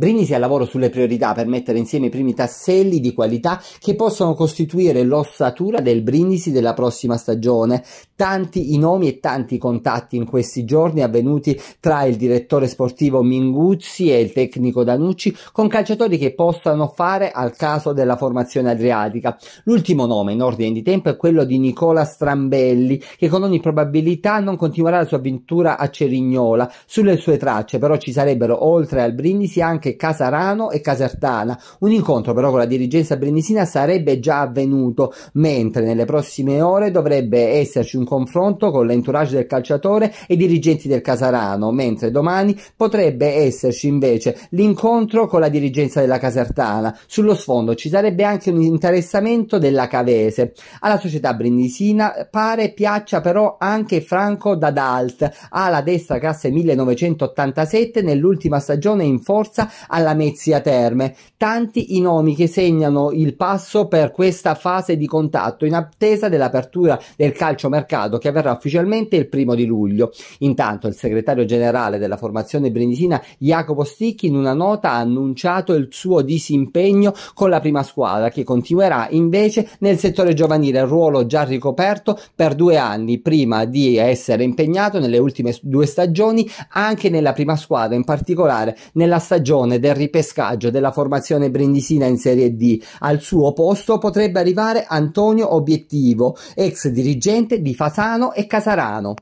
Brindisi è al lavoro sulle priorità per mettere insieme i primi tasselli di qualità che possono costituire l'ossatura del Brindisi della prossima stagione. Tanti i nomi e tanti i contatti in questi giorni avvenuti tra il direttore sportivo Minguzzi e il tecnico Danucci con calciatori che possano fare al caso della formazione adriatica. L'ultimo nome in ordine di tempo è quello di Nicola Strambelli che con ogni probabilità non continuerà la sua avventura a Cerignola. Sulle sue tracce però ci sarebbero oltre al Brindisi anche anche Casarano e Casertana. Un incontro però con la dirigenza brennisina sarebbe già avvenuto, mentre nelle prossime ore dovrebbe esserci un confronto con l'entourage del calciatore e i dirigenti del Casarano, mentre domani potrebbe esserci invece l'incontro con la dirigenza della Casertana. Sullo sfondo ci sarebbe anche un interessamento della Cavese. Alla società brindisina pare piaccia però anche Franco Dadalt, alla destra classe 1987 nell'ultima stagione in forza alla Mezzia Terme. Tanti i nomi che segnano il passo per questa fase di contatto in attesa dell'apertura del calciomercato che avverrà ufficialmente il primo di luglio. Intanto il segretario generale della formazione brindisina Jacopo Sticchi in una nota ha annunciato il suo disimpegno con la prima squadra che continuerà invece nel settore giovanile, ruolo già ricoperto per due anni prima di essere impegnato nelle ultime due stagioni anche nella prima squadra, in particolare nella stagione previsione del ripescaggio della formazione brindisina in Serie D. Al suo posto potrebbe arrivare Antonio Obiettivo, ex dirigente di Fasano e Casarano.